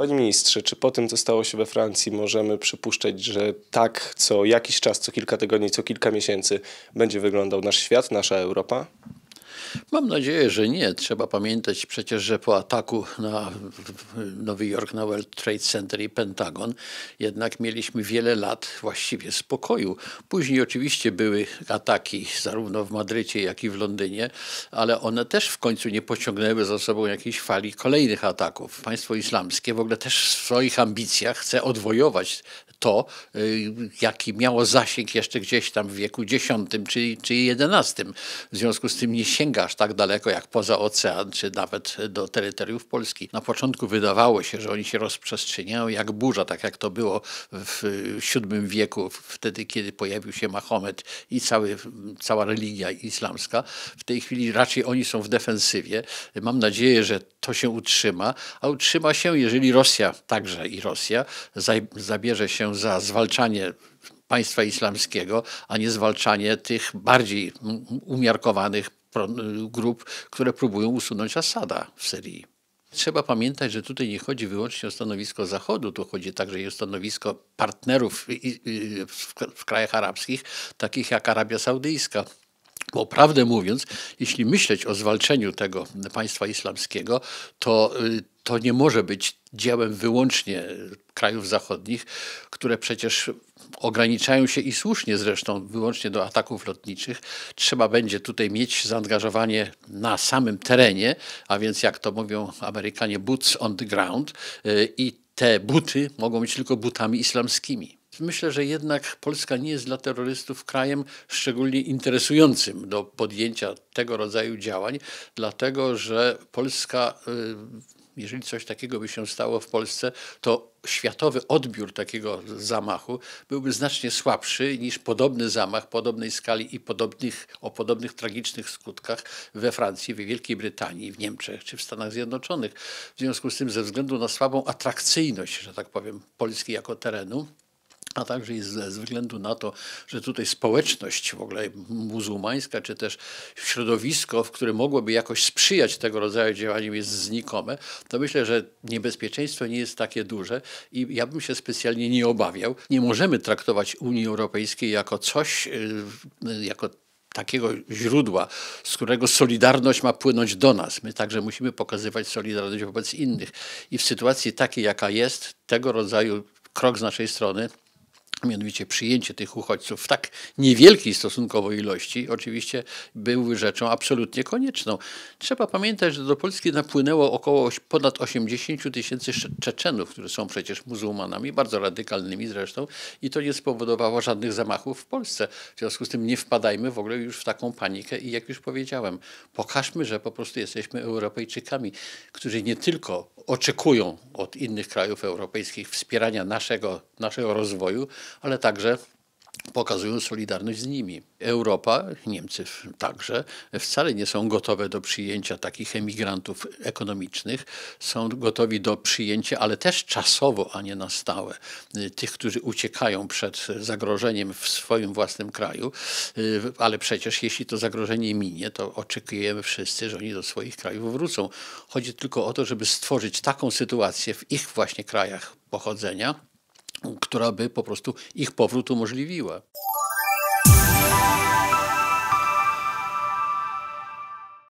Panie ministrze, czy po tym, co stało się we Francji, możemy przypuszczać, że tak co jakiś czas, co kilka tygodni, co kilka miesięcy będzie wyglądał nasz świat, nasza Europa? Mam nadzieję, że nie. Trzeba pamiętać przecież, że po ataku na Nowy Jork, na World Trade Center i Pentagon, jednak mieliśmy wiele lat właściwie spokoju. Później oczywiście były ataki zarówno w Madrycie, jak i w Londynie, ale one też w końcu nie pociągnęły za sobą jakiejś fali kolejnych ataków. Państwo islamskie w ogóle też w swoich ambicjach chce odwojować to, y, jaki miało zasięg jeszcze gdzieś tam w wieku X czy, czy XI. W związku z tym nie sięga sięga aż tak daleko jak poza ocean, czy nawet do terytoriów Polski. Na początku wydawało się, że oni się rozprzestrzeniają jak burza, tak jak to było w VII wieku, wtedy kiedy pojawił się Mahomet i cały, cała religia islamska. W tej chwili raczej oni są w defensywie. Mam nadzieję, że to się utrzyma, a utrzyma się, jeżeli Rosja, także i Rosja, zabierze się za zwalczanie państwa islamskiego, a nie zwalczanie tych bardziej umiarkowanych Y, grup, które próbują usunąć asada w Syrii. Trzeba pamiętać, że tutaj nie chodzi wyłącznie o stanowisko Zachodu, tu chodzi także i o stanowisko partnerów w krajach arabskich, takich jak Arabia Saudyjska, bo prawdę mówiąc, jeśli myśleć o zwalczeniu tego państwa islamskiego, to, y, to nie może być dziełem wyłącznie krajów zachodnich, które przecież ograniczają się i słusznie zresztą wyłącznie do ataków lotniczych. Trzeba będzie tutaj mieć zaangażowanie na samym terenie, a więc jak to mówią Amerykanie, boots on the ground y, i te buty mogą być tylko butami islamskimi. Myślę, że jednak Polska nie jest dla terrorystów krajem szczególnie interesującym do podjęcia tego rodzaju działań, dlatego że Polska, y, jeżeli coś takiego by się stało w Polsce, to światowy odbiór takiego zamachu byłby znacznie słabszy niż podobny zamach podobnej skali i podobnych, o podobnych tragicznych skutkach we Francji, w Wielkiej Brytanii, w Niemczech czy w Stanach Zjednoczonych. W związku z tym, ze względu na słabą atrakcyjność, że tak powiem, Polski jako terenu, a także i ze względu na to, że tutaj społeczność w ogóle muzułmańska, czy też środowisko, w którym mogłoby jakoś sprzyjać tego rodzaju działaniom, jest znikome, to myślę, że niebezpieczeństwo nie jest takie duże i ja bym się specjalnie nie obawiał. Nie możemy traktować Unii Europejskiej jako coś, y, y, jako takiego źródła, z którego solidarność ma płynąć do nas. My także musimy pokazywać solidarność wobec innych. I w sytuacji takiej, jaka jest, tego rodzaju krok z naszej strony mianowicie przyjęcie tych uchodźców w tak niewielkiej stosunkowo ilości, oczywiście były rzeczą absolutnie konieczną. Trzeba pamiętać, że do Polski napłynęło około ponad 80 tysięcy Czeczenów, którzy są przecież muzułmanami, bardzo radykalnymi zresztą, i to nie spowodowało żadnych zamachów w Polsce. W związku z tym nie wpadajmy w ogóle już w taką panikę i jak już powiedziałem, pokażmy, że po prostu jesteśmy Europejczykami, którzy nie tylko oczekują od innych krajów europejskich wspierania naszego, naszego rozwoju, ale także pokazują solidarność z nimi. Europa, Niemcy także, wcale nie są gotowe do przyjęcia takich emigrantów ekonomicznych. Są gotowi do przyjęcia, ale też czasowo, a nie na stałe, y, tych, którzy uciekają przed zagrożeniem w swoim własnym kraju. Y, ale przecież jeśli to zagrożenie minie, to oczekujemy wszyscy, że oni do swoich krajów wrócą. Chodzi tylko o to, żeby stworzyć taką sytuację w ich właśnie krajach pochodzenia, która by po prostu ich powrót umożliwiła.